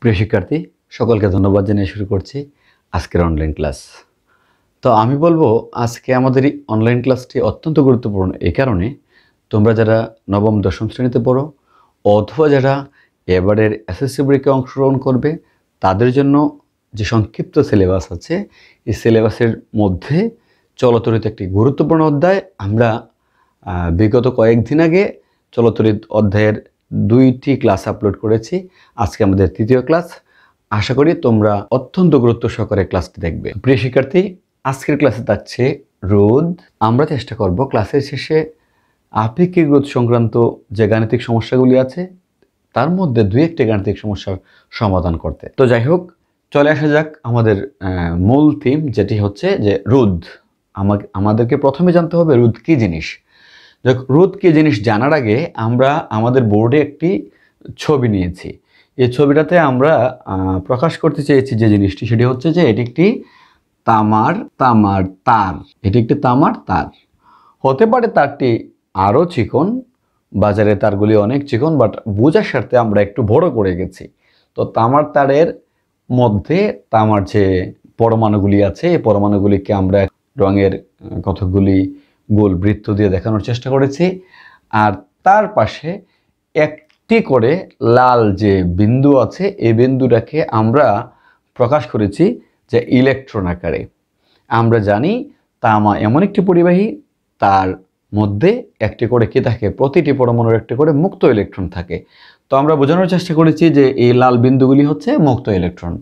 প্রিয় শিক্ষার্থী সকলকে ধন্যবাদ জানিয়ে শুরু করছি আজকের অনলাইন ক্লাস তো আমি বলবো আজকে আমাদের এই অনলাইন ক্লাসটি অত্যন্ত গুরুত্বপূর্ণ এই কারণে তোমরা যারা নবম দশম শ্রেণীতে পড়ো অথবা যারা এবারের এসএসসি পরীক্ষায় অংশগ্রহণ করবে তাদের জন্য যে সংক্ষিপ্ত সিলেবাস আছে এই সিলেবাসের মধ্যে চলতরিত একটি গুরুত্বপূর্ণ অধ্যায় আমরা বিগত কয়েকদিন আগে চলতরিত অধ্যায়ের দুইটি ক্লাস আপলোড করেছি আজকে আমাদের তৃতীয় ক্লাস আশা করি তোমরা অত্যন্ত গুরুত্ব সহকারে ক্লাসটি দেখবে প্রিয় শিক্ষার্থী আজকের ক্লাসে থাকছে রোদ আমরা চেষ্টা করব ক্লাসের শেষে আপেক্ষিক রোদ সংক্রান্ত যে গাণিতিক সমস্যাগুলি আছে তার মধ্যে দুই একটি গাণিতিক সমস্যার সমাধান করতে তো যাই হোক চলে আসা যাক আমাদের মূল থিম যেটি হচ্ছে যে রোদ আমাকে আমাদেরকে প্রথমে জানতে হবে রোদ কী জিনিস যাক রোদ কি জিনিস জানার আগে আমরা আমাদের বোর্ডে একটি ছবি নিয়েছি এই ছবিটাতে আমরা প্রকাশ করতে চেয়েছি যে জিনিসটি সেটি হচ্ছে যে এটি একটি তামার তামার তার এটি একটি তামার তার হতে পারে তারটি আরও চিকন বাজারে তারগুলি অনেক চিকন বাট বোঝার স্বার্থে আমরা একটু বড় করে গেছি তো তামার তারের মধ্যে তামার যে পরমাণুগুলি আছে এই পরমাণুগুলিকে আমরা রঙের কতকগুলি গোল বৃত্ত দিয়ে দেখানোর চেষ্টা করেছি আর তার পাশে একটি করে লাল যে বিন্দু আছে এই বিন্দুটাকে আমরা প্রকাশ করেছি যে ইলেকট্রন আকারে আমরা জানি তামা এমন একটি পরিবাহী তার মধ্যে একটি করে কি থাকে প্রতিটি পরমাণুর একটি করে মুক্ত ইলেকট্রন থাকে তো আমরা বোঝানোর চেষ্টা করেছি যে এই লাল বিন্দুগুলি হচ্ছে মুক্ত ইলেকট্রন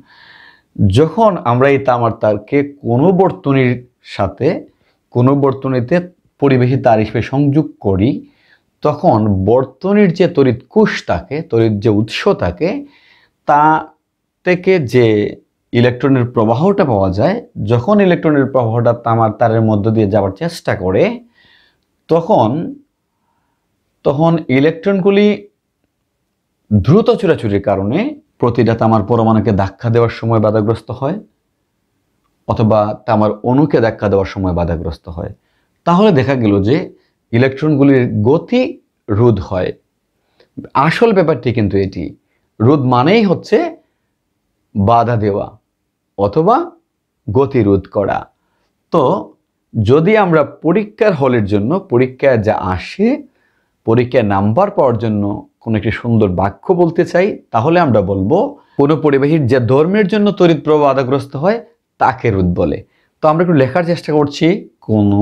যখন আমরা এই তামার তারকে কোনো বর্তনীর সাথে কোনো বর্তনীতে তার হিসেবে সংযোগ করি তখন বর্তনীর যে তড়িৎ কোষ থাকে তড়িৎ যে উৎস থাকে তা থেকে যে ইলেকট্রনের প্রবাহটা পাওয়া যায় যখন ইলেকট্রনের প্রবাহটা তামার তারের মধ্য দিয়ে যাওয়ার চেষ্টা করে তখন তখন ইলেকট্রনগুলি দ্রুত চুরাচুরির কারণে প্রতিটা তামার পরমাণুকে ধাক্কা দেওয়ার সময় বাধাগ্রস্ত হয় অথবা তামার অণুকে ধাক্কা দেওয়ার সময় বাধাগ্রস্ত হয় তাহলে দেখা গেল যে ইলেকট্রনগুলির গতি রোধ হয় আসল ব্যাপারটি কিন্তু এটি রোধ মানেই হচ্ছে বাধা দেওয়া অথবা গতিরোধ করা তো যদি আমরা পরীক্ষার হলের জন্য পরীক্ষায় যা আসে পরীক্ষায় নাম্বার পাওয়ার জন্য কোনো একটি সুন্দর বাক্য বলতে চাই তাহলে আমরা বলবো কোনো পরিবাহীর যা ধর্মের জন্য তড়িৎ প্রবাহ বাধাগ্রস্ত হয় তাকে রোধ বলে তো আমরা একটু লেখার চেষ্টা করছি কোনো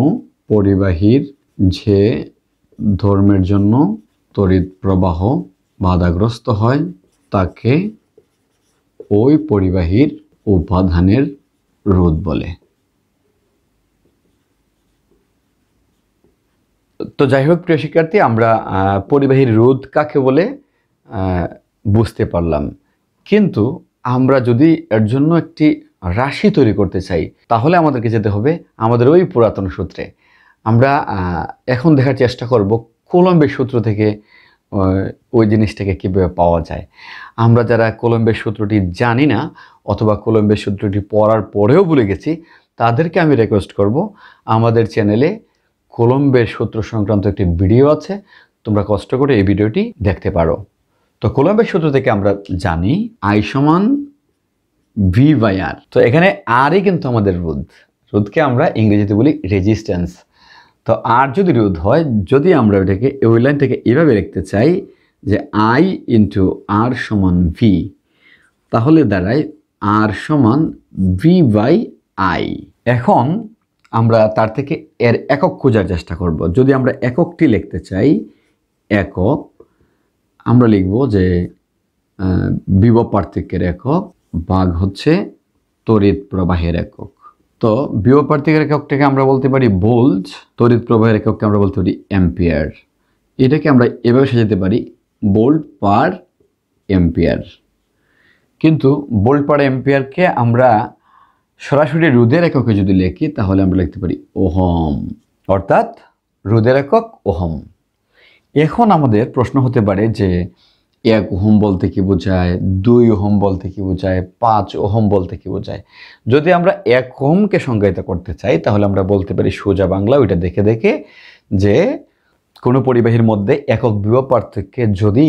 পরিবাহীর যে ধর্মের জন্য তড়িৎ প্রবাহ বাধাগ্রস্ত হয় তাকে ওই পরিবাহীর উপাধানের রোধ বলে তো যাই হোক প্রিয় শিক্ষার্থী আমরা পরিবাহীর রোধ কাকে বলে বুঝতে পারলাম কিন্তু আমরা যদি এর জন্য একটি রাশি তৈরি করতে চাই তাহলে আমাদেরকে যেতে হবে আমাদের ওই পুরাতন সূত্রে আমরা এখন দেখার চেষ্টা করব কোলম্বের সূত্র থেকে ওই জিনিসটাকে কীভাবে পাওয়া যায় আমরা যারা কলম্বের সূত্রটি জানি না অথবা কলম্বের সূত্রটি পড়ার পরেও ভুলে গেছি তাদেরকে আমি রিকোয়েস্ট করব আমাদের চ্যানেলে কলম্বের সূত্র সংক্রান্ত একটি ভিডিও আছে তোমরা কষ্ট করে এই ভিডিওটি দেখতে পারো তো কলম্বের সূত্র থেকে আমরা জানি আই সমান ভি বাই আর তো এখানে আরই কিন্তু আমাদের রোধ রোধকে আমরা ইংরেজিতে বলি রেজিস্ট্যান্স তো আর যদি রোধ হয় যদি আমরা ওইটাকে ওই লাইনটাকে এভাবে লিখতে চাই যে আই ইন্টু আর সমান ভি তাহলে দাঁড়ায় আর সমান ভি বাই আই এখন আমরা তার থেকে এর একক খোঁজার চেষ্টা করব যদি আমরা এককটি লিখতে চাই একক আমরা লিখব যে বিব পার্থক্যের একক ভাগ হচ্ছে তড়িৎ প্রবাহের একক তো বিভব পার্থক্যের এককটাকে আমরা বলতে পারি বোল্ট তরিত প্রবাহের একককে আমরা বলতে পারি অ্যাম্পিয়ার এটাকে আমরা এভাবে সাজাতে পারি বোল্ট পার এম্পিয়ার কিন্তু বোল্ট পার এম্পিয়ারকে আমরা সরাসরি রোদের এককে যদি লিখি তাহলে আমরা লিখতে পারি ওহম অর্থাৎ রোদের একক ওহম এখন আমাদের প্রশ্ন হতে পারে যে এক ওহম বলতে কি বোঝায় দুই ওহম বলতে কি বোঝায় পাঁচ ওহম বলতে কি বোঝায় যদি আমরা এক ওহমকে সংজ্ঞায়িত করতে চাই তাহলে আমরা বলতে পারি সোজা বাংলা ওইটা দেখে দেখে যে কোনো পরিবাহীর মধ্যে একক বিবাহ পার্থক্যে যদি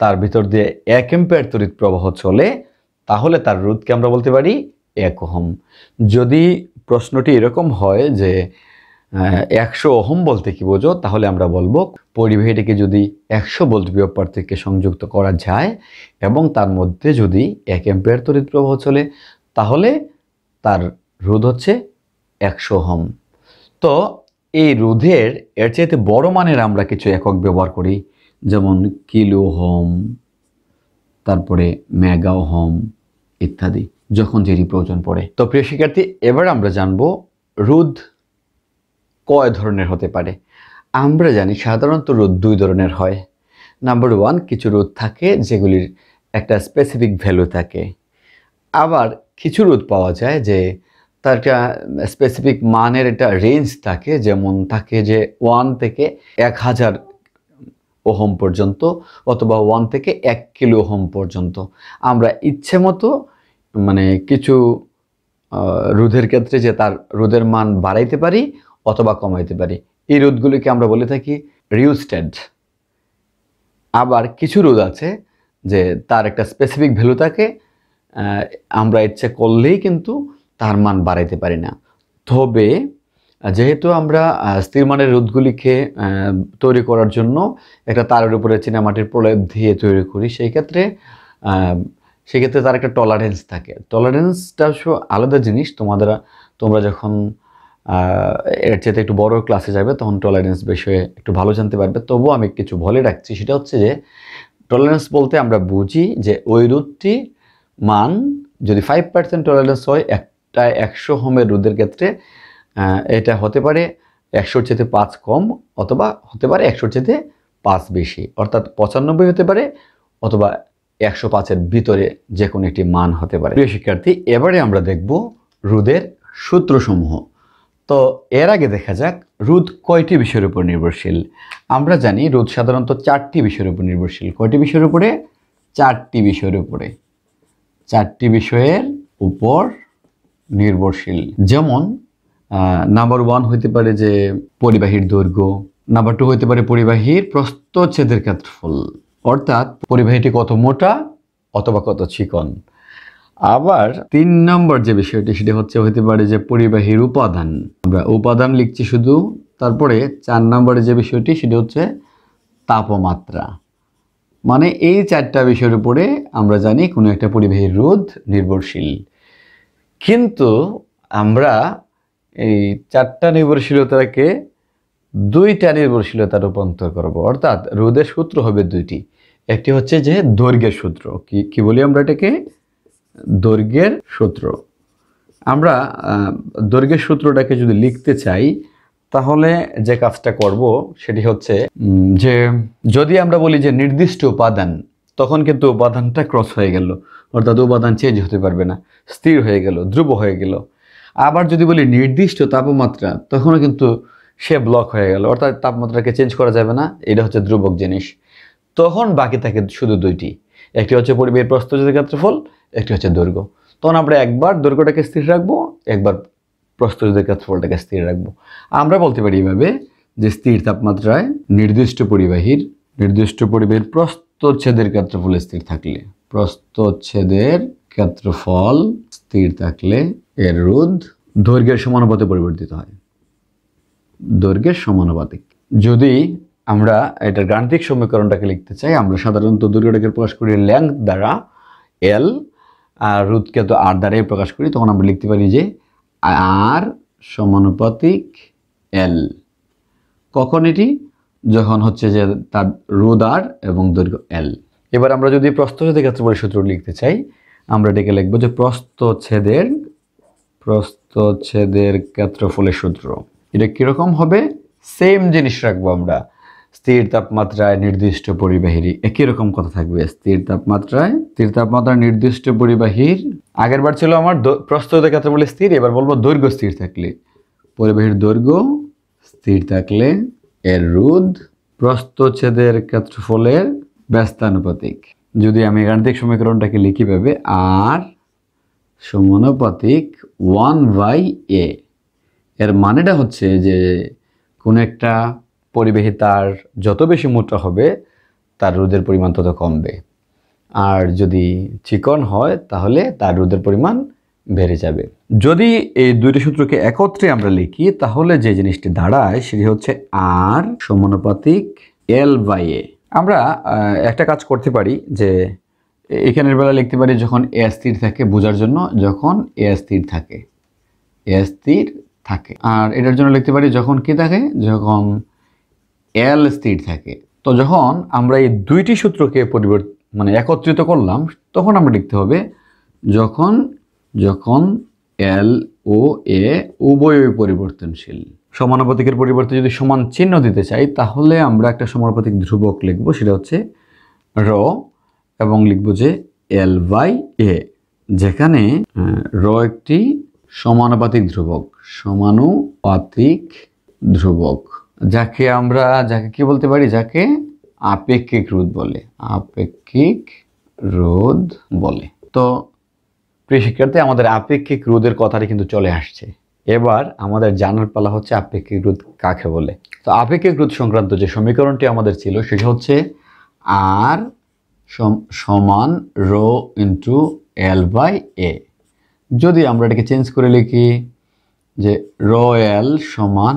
তার ভিতর দিয়ে এক এম্পের তড়িৎ প্রবাহ চলে তাহলে তার রোধকে আমরা বলতে পারি এক ওহম যদি প্রশ্নটি এরকম হয় যে একশো অহম বলতে কি বোঝো তাহলে আমরা বলবো পরিবাহীটিকে যদি একশো বলতে বিভব থেকে সংযুক্ত করা যায় এবং তার মধ্যে যদি এক এম্পেয়ার তড়িৎ প্রবাহ চলে তাহলে তার রোধ হচ্ছে একশো হোম তো এই রোধের এর চাইতে বড় মানের আমরা কিছু একক ব্যবহার করি যেমন কিলো হোম তারপরে মেগা হোম ইত্যাদি যখন যেটি প্রয়োজন পড়ে তো প্রিয় শিক্ষার্থী এবার আমরা জানবো রোধ কয় ধরনের হতে পারে আমরা জানি সাধারণত রোদ দুই ধরনের হয় নাম্বার ওয়ান কিছু রোদ থাকে যেগুলির একটা স্পেসিফিক ভ্যালু থাকে আবার কিছু রোদ পাওয়া যায় যে তার একটা স্পেসিফিক মানের একটা রেঞ্জ থাকে যেমন থাকে যে ওয়ান থেকে এক হাজার ওহম পর্যন্ত অথবা ওয়ান থেকে এক কিলো ওহম পর্যন্ত আমরা ইচ্ছে মতো মানে কিছু রোদের ক্ষেত্রে যে তার রোদের মান বাড়াইতে পারি অথবা কমাইতে পারি এই রোদগুলিকে আমরা বলে থাকি রিউস্টেড আবার কিছু রোদ আছে যে তার একটা স্পেসিফিক ভ্যালু থাকে আমরা ইচ্ছে করলেই কিন্তু তার মান বাড়াইতে পারি না তবে যেহেতু আমরা স্থিরমানের রোধগুলিকে তৈরি করার জন্য একটা তারের উপরে চীনামাটির প্রলেপ দিয়ে তৈরি করি সেই ক্ষেত্রে সেক্ষেত্রে তার একটা টলারেন্স থাকে টলারেন্সটা আলাদা জিনিস তোমাদের তোমরা যখন এর চেয়ে একটু বড় ক্লাসে যাবে তখন টলারেন্স বিষয়ে একটু ভালো জানতে পারবে তবুও আমি কিছু বলে রাখছি সেটা হচ্ছে যে টলারেন্স বলতে আমরা বুঝি যে ওই রুদটি মান যদি ফাইভ পার্সেন্ট টলারেন্স হয় একটা একশো হোমের রুদের ক্ষেত্রে এটা হতে পারে একশোর চেতে পাঁচ কম অথবা হতে পারে একশোর চেতে পাঁচ বেশি অর্থাৎ পঁচানব্বই হতে পারে অথবা একশো পাঁচের ভিতরে যে কোনো একটি মান হতে পারে প্রিয় শিক্ষার্থী এবারে আমরা দেখব রুদের সূত্রসমূহ তো এর আগে দেখা যাক রোদ কয়টি বিষয়ের উপর নির্ভরশীল আমরা জানি রোদ সাধারণত চারটি বিষয়ের উপর নির্ভরশীল কয়টি বিষয়ের উপরে চারটি বিষয়ের উপরে চারটি বিষয়ের উপর নির্ভরশীল যেমন নাম্বার ওয়ান হইতে পারে যে পরিবাহীর দৈর্ঘ্য নাম্বার টু হইতে পারে পরিবাহীর প্রস্তচ্ছেদের ক্ষেত্রফল অর্থাৎ পরিবাহীটি কত মোটা অথবা কত চিকন আবার তিন নম্বর যে বিষয়টি সেটা হচ্ছে হতে পারে যে পরিবাহীর উপাদান আমরা উপাদান লিখছি শুধু তারপরে চার নম্বরে যে বিষয়টি সেটি হচ্ছে তাপমাত্রা মানে এই চারটা বিষয়ের উপরে আমরা জানি কোনো একটা পরিবাহীর রোধ নির্ভরশীল কিন্তু আমরা এই চারটা নির্ভরশীলতাকে দুইটা নির্ভরশীলতা রূপান্তর করব অর্থাৎ রোদের সূত্র হবে দুইটি একটি হচ্ছে যে দৈর্ঘ্যের সূত্র কি কি বলি আমরা এটাকে দৈর্ঘ্যের সূত্র আমরা দৈর্ঘ্যের সূত্রটাকে যদি লিখতে চাই তাহলে যে কাজটা করব সেটি হচ্ছে যে যদি আমরা বলি যে নির্দিষ্ট উপাদান তখন কিন্তু উপাদানটা ক্রস হয়ে গেল অর্থাৎ উপাদান চেঞ্জ হতে পারবে না স্থির হয়ে গেল ধ্রুব হয়ে গেল আবার যদি বলি নির্দিষ্ট তাপমাত্রা তখনও কিন্তু সে ব্লক হয়ে গেল অর্থাৎ তাপমাত্রাকে চেঞ্জ করা যাবে না এটা হচ্ছে ধ্রুবক জিনিস তখন বাকি থাকে শুধু দুইটি একটি হচ্ছে পরিবেশ প্রস্তুতির ক্ষেত্রফল একটি হচ্ছে দৈর্ঘ্য তখন আমরা একবার দৈর্ঘ্যটাকে স্থির রাখবো একবার প্রস্তুতির ক্ষেত্রফলটাকে স্থির রাখবো আমরা বলতে পারি এভাবে যে স্থির তাপমাত্রায় নির্দিষ্ট পরিবাহীর নির্দিষ্ট পরিবেশ প্রস্তুচ্ছেদের ক্ষেত্রফল স্থির থাকলে প্রস্তচ্ছেদের ক্ষেত্রফল স্থির থাকলে এর রোধ দৈর্ঘ্যের সমানুপাতে পরিবর্তিত হয় দৈর্ঘ্যের সমানুপাতিক যদি আমরা এটার গাণিতিক সমীকরণটাকে লিখতে চাই আমরা সাধারণত দুর্গটাকে প্রকাশ করি ল্যাং দ্বারা এল আর রুদকে তো আর দ্বারাই প্রকাশ করি তখন আমরা লিখতে পারি যে আর সমানুপাতিক এল কখন এটি যখন হচ্ছে যে তার রোদ আর এবং দৈর্ঘ্য এল এবার আমরা যদি প্রস্তছেদের ক্ষেত্রে বলে সূত্র লিখতে চাই আমরা এটাকে লিখবো যে প্রস্তছেদের প্রস্তছেদের ক্ষেত্রফলের সূত্র এটা কীরকম হবে সেম জিনিস রাখবো আমরা স্থির তাপমাত্রায় নির্দিষ্ট পরিবাহীর একই রকম কথা থাকবে স্থির তাপমাত্রায় স্থির তাপমাত্রা নির্দিষ্ট পরিবাহীর আগের বার ছিল আমার প্রস্তুতের ক্ষেত্রে বলে স্থির এবার বলবো দৈর্ঘ্য স্থির থাকলে পরিবাহীর দৈর্ঘ্য স্থির থাকলে এর রোদ প্রস্তচ্ছেদের ক্ষেত্রফলের ব্যস্তানুপাতিক যদি আমি গাণিতিক সমীকরণটাকে লিখি পাবে আর সমানুপাতিক ওয়ান বাই এ এর মানেটা হচ্ছে যে কোনো একটা পরিবেশে তার যত বেশি মোটা হবে তার রোদের পরিমাণ তত কমবে আর যদি চিকন হয় তাহলে তার রোদের পরিমাণ বেড়ে যাবে যদি এই দুইটি সূত্রকে একত্রে আমরা লিখি তাহলে যে জিনিসটি দাঁড়ায় সেটি হচ্ছে আর সমানুপাতিক এল বাই এ আমরা একটা কাজ করতে পারি যে এখানের বেলা লিখতে পারি যখন এ স্থির থাকে বোঝার জন্য যখন এ স্থির থাকে এ স্থির থাকে আর এটার জন্য লিখতে পারি যখন কি থাকে যখন এল স্থির থাকে তো যখন আমরা এই দুইটি সূত্রকে পরিবর্ত মানে একত্রিত করলাম তখন আমরা লিখতে হবে যখন যখন এল ও এ উভয় পরিবর্তনশীল সমানুপাতিকের পরিবর্তে যদি সমান চিহ্ন দিতে চাই তাহলে আমরা একটা সমানুপাতিক ধ্রুবক লিখব সেটা হচ্ছে র এবং লিখব যে এল বাই এ যেখানে র একটি সমানুপাতিক ধ্রুবক সমানুপাতিক ধ্রুবক যাকে আমরা যাকে কি বলতে পারি যাকে আপেক্ষিক রোধ বলে আপেক্ষিক রোদ বলে তো প্রিয় শিক্ষার্থী আমাদের আপেক্ষিক রোধের কথাটি কিন্তু চলে আসছে এবার আমাদের জানার পালা হচ্ছে আপেক্ষিক রোধ কাকে বলে তো আপেক্ষিক রোধ সংক্রান্ত যে সমীকরণটি আমাদের ছিল সেটা হচ্ছে আর সমান rho into L by A যদি আমরা এটাকে চেঞ্জ করে লিখি যে রো এল সমান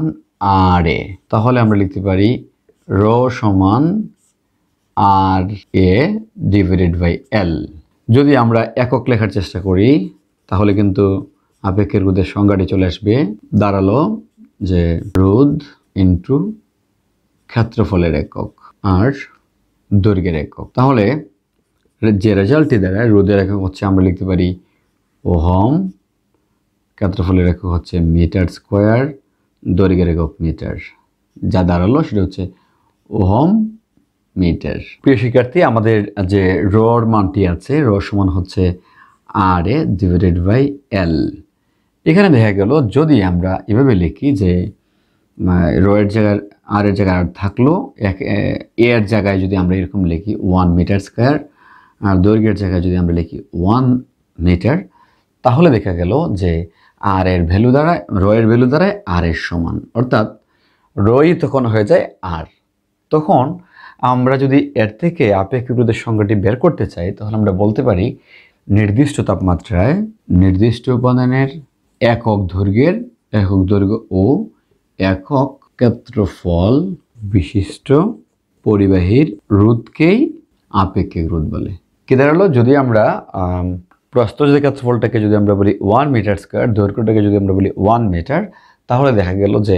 আর এ তাহলে আমরা লিখতে পারি র সমান আর এ ডিভাইডেড বাই এল যদি আমরা একক লেখার চেষ্টা করি তাহলে কিন্তু আপেক্ষের রোদের সংজ্ঞাটি চলে আসবে দাঁড়ালো যে রোদ ইন্টু ক্ষেত্রফলের একক আর দৈর্ঘ্যের একক তাহলে যে রেজাল্টটি দাঁড়ায় রোদের একক হচ্ছে আমরা লিখতে পারি ওহম ক্ষেত্রফলের একক হচ্ছে মিটার স্কোয়ার দৈর্ঘ্যের একক মিটার যা দাঁড়ালো সেটা হচ্ছে ওহম মিটার প্রিয় শিক্ষার্থী আমাদের যে রর মানটি আছে র সমান হচ্ছে আর এ ডিভাইডেড বাই এল এখানে দেখা গেল যদি আমরা এভাবে লিখি যে রয়ের জায়গায় আর এর জায়গায় আর থাকলো এক এ এর জায়গায় যদি আমরা এরকম লিখি ওয়ান মিটার স্কোয়ার আর দৈর্ঘ্যের জায়গায় যদি আমরা লিখি ওয়ান মিটার তাহলে দেখা গেল যে আর এর ভ্যালু দাঁড়ায় রয়ের এর ভ্যালু দ্বারায় আর এর সমান অর্থাৎ রই তখন হয়ে যায় আর তখন আমরা যদি এর থেকে আপেক্ষিক রোধের সংখ্যাটি বের করতে চাই তাহলে আমরা বলতে পারি নির্দিষ্ট তাপমাত্রায় নির্দিষ্ট উপাদানের একক দৈর্ঘ্যের একক দৈর্ঘ্য ও একক ক্ষেত্রফল বিশিষ্ট পরিবাহীর রোধকেই আপেক্ষিক রোধ বলে কি দাঁড়ালো যদি আমরা প্রস্তরেখাক্ষফলটাকে যদি আমরা বলি ওয়ান মিটার স্কোয়ার দৈর্ঘ্যটাকে যদি আমরা বলি ওয়ান মিটার তাহলে দেখা গেল যে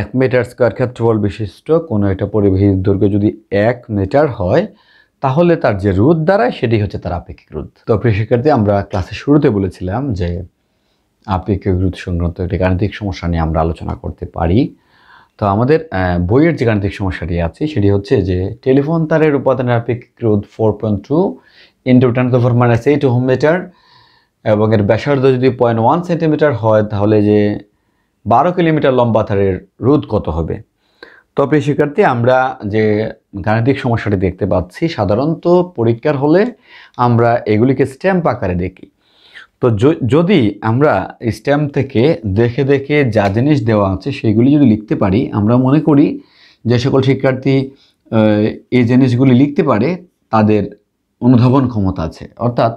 এক মিটার স্কোয়ার ক্ষেত্রফল বিশিষ্ট কোনো একটা পরিবাহীর দৈর্ঘ্য যদি এক মিটার হয় তাহলে তার যে রোদ দ্বারায় সেটি হচ্ছে তার আপেক্ষিক রোদ তো প্রিয় শিক্ষার্থী আমরা ক্লাসের শুরুতে বলেছিলাম যে আপেক্ষিক রোদ সংক্রান্ত একটি গাণিতিক সমস্যা নিয়ে আমরা আলোচনা করতে পারি তো আমাদের বইয়ের যে গাণিতিক সমস্যাটি আছে সেটি হচ্ছে যে টেলিফোন তারের উপাদানের আপেক্ষিক রোধ four point two into ten to four minus eight ohm metre এবং এর ব্যাসার্ধ যদি পয়েন্ট ওয়ান সেন্টিমিটার হয় তাহলে যে বারো কিলোমিটার লম্বা তারের রোধ কত হবে তো প্রিয় শিক্ষার্থী আমরা যে গাণিতিক সমস্যাটি দেখতে পাচ্ছি সাধারণত পরীক্ষার হলে আমরা এগুলিকে স্ট্যাম্প আকারে দেখি তো যদি আমরা স্ট্যাম্প থেকে দেখে দেখে যা জিনিস দেওয়া আছে সেগুলি যদি লিখতে পারি আমরা মনে করি যে সকল শিক্ষার্থী এই জিনিসগুলি লিখতে পারে তাদের অনুধাবন ক্ষমতা আছে অর্থাৎ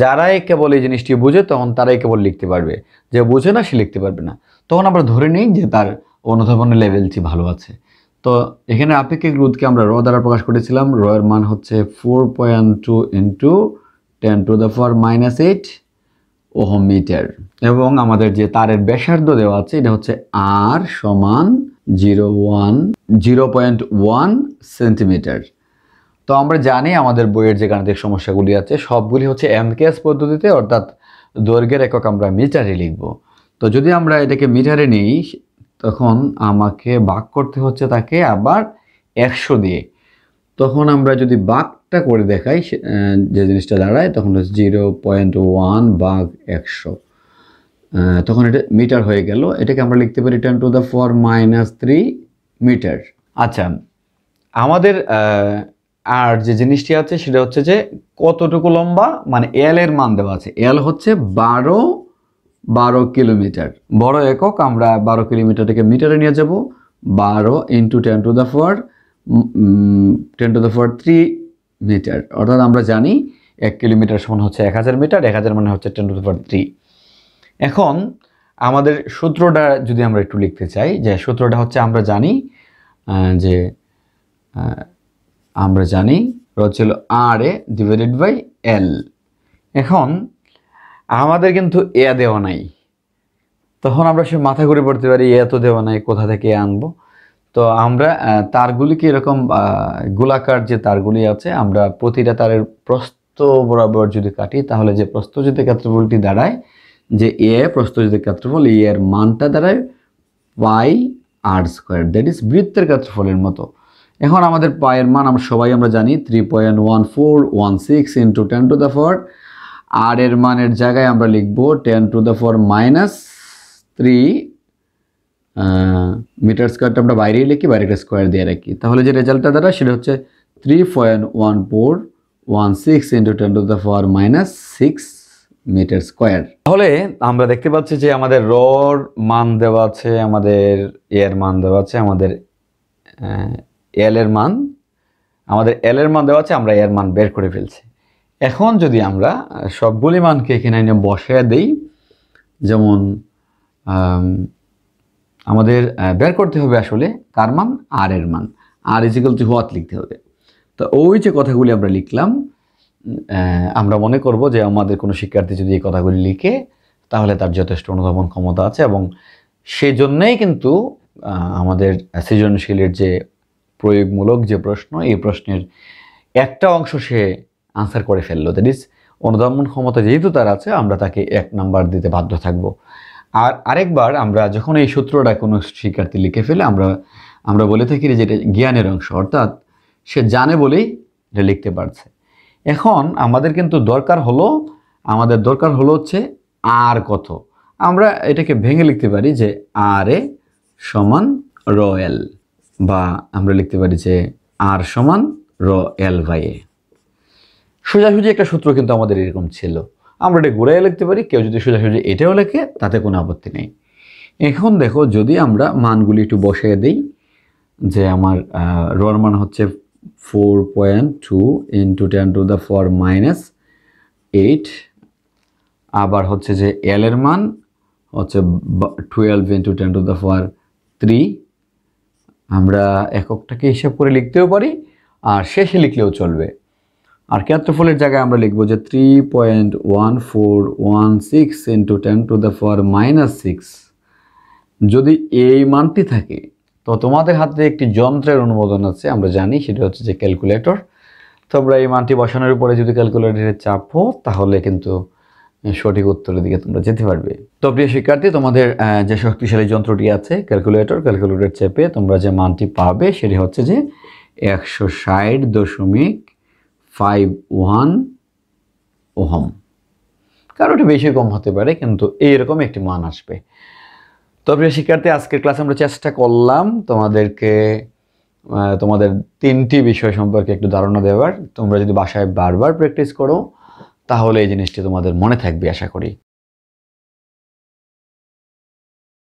যারাই কেবল এই জিনিসটি বুঝে তখন তারাই কেবল লিখতে পারবে যে বোঝে না সে লিখতে পারবে না তখন আমরা ধরে নিই যে তার অনুধাবনের লেভেলটি ভালো আছে তো এখানে আপেক্ষিক রোধকে আমরা র দ্বারা প্রকাশ করেছিলাম র এর মান হচ্ছে four point two into ten to the four minus eight ohm metre এবং আমাদের যে তারের ব্যাসার্ধ দেওয়া আছে এটা হচ্ছে আর সমান zero one zero point one centimetre তো আমরা জানি আমাদের বইয়ের যে গাণিতিক সমস্যাগুলি আছে সবগুলি হচ্ছে এমকেএস পদ্ধতিতে অর্থাৎ দৈর্ঘ্যের একক আমরা মিটারে লিখব তো যদি আমরা এটাকে মিটারে নিই তখন আমাকে বাক করতে হচ্ছে তাকে আবার একশো দিয়ে তখন আমরা যদি বাঘটা করে দেখাই যে জিনিসটা দাঁড়ায় তখন হচ্ছে জিরো পয়েন্ট ওয়ান বাঘ একশো তখন এটা মিটার হয়ে গেল এটাকে আমরা লিখতে পারি ten to the four minus three metre আচ্ছা আমাদের আর যে জিনিসটি আছে সেটা হচ্ছে যে কতটুকু লম্বা মানে এল এর মান দেওয়া আছে এল হচ্ছে বারো বারো কিলোমিটার বড় একক আমরা বারো কিলোমিটারটাকে মিটারে নিয়ে যাব বারো into ten to the four ten to the four three metre অর্থাৎ আমরা জানি এক কিলোমিটার সমান হচ্ছে এক হাজার মিটার এক হাজার মানে হচ্ছে ten to the four three এখন আমাদের সূত্রটা যদি আমরা একটু লিখতে চাই যে সূত্রটা হচ্ছে আমরা জানি যে আমরা জানি রয়েছে আর এ ডিভাইডেড বাই এল এখন আমাদের কিন্তু এ দেওয়া নাই তখন আমরা সে মাথা ঘুরে পড়তে পারি এ তো দেওয়া নাই কোথা থেকে আনবো তো আমরা তারগুলিকে এরকম গোলাকার যে তারগুলি আছে আমরা প্রতিটা তারের প্রস্ত বরাবর যদি কাটি তাহলে যে প্রস্থজিত ক্ষেত্রফলটি দাঁড়ায় যে এ প্রস্থজিত ক্ষেত্রফল এ এর মানটা দাঁড়ায় pi R square that is বৃত্তের ক্ষেত্রফলের মতো এখন আমাদের পায়ের মান আমরা সবাই আমরা জানি three point one four one six into ten to the four R এর মানের জায়গায় আমরা লিখব ten to the four minus three metre স্কোয়ারটা আমরা বাইরেই লিখি বাইরে একটা স্কোয়ার দিয়ে রাখি তাহলে যে রেজাল্টটা দাঁড়া সেটা হচ্ছে three point one four one six into ten to the four minus six metre square তাহলে আমরা দেখতে পাচ্ছি যে আমাদের রর মান দেওয়া আছে আমাদের এর মান দেওয়া আছে আমাদের এল এর মান আমাদের এল এর মান দেওয়া আছে আমরা এর মান বের করে ফেলছি এখন যদি আমরা সবগুলি মানকে এখানে এনে বসে দেই যেমন আমাদের বের করতে হবে আসলে কার মান আর এর মান আর ইজিক্যাল টু হোয়াট লিখতে হবে তো ওই যে কথাগুলি আমরা লিখলাম আমরা মনে করব যে আমাদের কোনো শিক্ষার্থী যদি এই কথাগুলি লিখে তাহলে তার যথেষ্ট অনুধাবন ক্ষমতা আছে এবং সেজন্যেই কিন্তু আমাদের সৃজনশীলের যে প্রয়োগমূলক যে প্রশ্ন এই প্রশ্নের একটা অংশ সে আনসার করে ফেললো দ্যাট ইজ অনুদমন ক্ষমতা যেহেতু তার আছে আমরা তাকে এক নাম্বার দিতে বাধ্য থাকব আর আরেকবার আমরা যখন এই সূত্রটা কোনো শিক্ষার্থী লিখে ফেলে আমরা আমরা বলে থাকি যে এটা জ্ঞানের অংশ অর্থাৎ সে জানে বলেই এটা লিখতে পারছে এখন আমাদের কিন্তু দরকার হলো আমাদের দরকার হলো হচ্ছে আর কত আমরা এটাকে ভেঙে লিখতে পারি যে আর এ সমান রয়্যাল বা আমরা লিখতে পারি যে আর সমান র এল বাই এ সোজাসুজি একটা সূত্র কিন্তু আমাদের এরকম ছিল আমরা এটা ঘুরাইয়া লিখতে পারি কেউ যদি সোজাসুজি এটাও লেখে তাতে কোনো আপত্তি নেই এখন দেখো যদি আমরা মানগুলি একটু বসিয়ে দিই যে আমার রর মান হচ্ছে four point two into ten to the four minus eight আবার হচ্ছে যে এল এর মান হচ্ছে twelve into ten to the four three আমরা এককটাকে হিসাব করে লিখতেও পারি আর শেষে লিখলেও চলবে আর ক্ষেত্রফলের জায়গায় আমরা লিখব যে three point one four one six into ten to the four minus six যদি এই মানটি থাকে তো তোমাদের হাতে একটি যন্ত্রের অনুমোদন আছে আমরা জানি সেটা হচ্ছে যে ক্যালকুলেটর তোমরা এই মানটি বসানোর উপরে যদি ক্যালকুলেটরে চাপো তাহলে কিন্তু সঠিক উত্তরের দিকে তোমরা যেতে পারবে তো প্রিয় শিক্ষার্থী তোমাদের যে শক্তিশালী যন্ত্রটি আছে ক্যালকুলেটর ক্যালকুলেটর চেপে তোমরা যে মানটি পাবে সেটি হচ্ছে যে একশো ষাট দশমিক ফাইভ ওয়ান ওহম কারোটি বেশি কম হতে পারে কিন্তু এইরকম একটি মান আসবে তো প্রিয় শিক্ষার্থী আজকের ক্লাসে আমরা চেষ্টা করলাম তোমাদেরকে তোমাদের তিনটি বিষয় সম্পর্কে একটু ধারণা দেওয়ার তোমরা যদি বাসায় বারবার প্র্যাকটিস করো তাহলে এই জিনিসটি তোমাদের মনে থাকবে আশা করি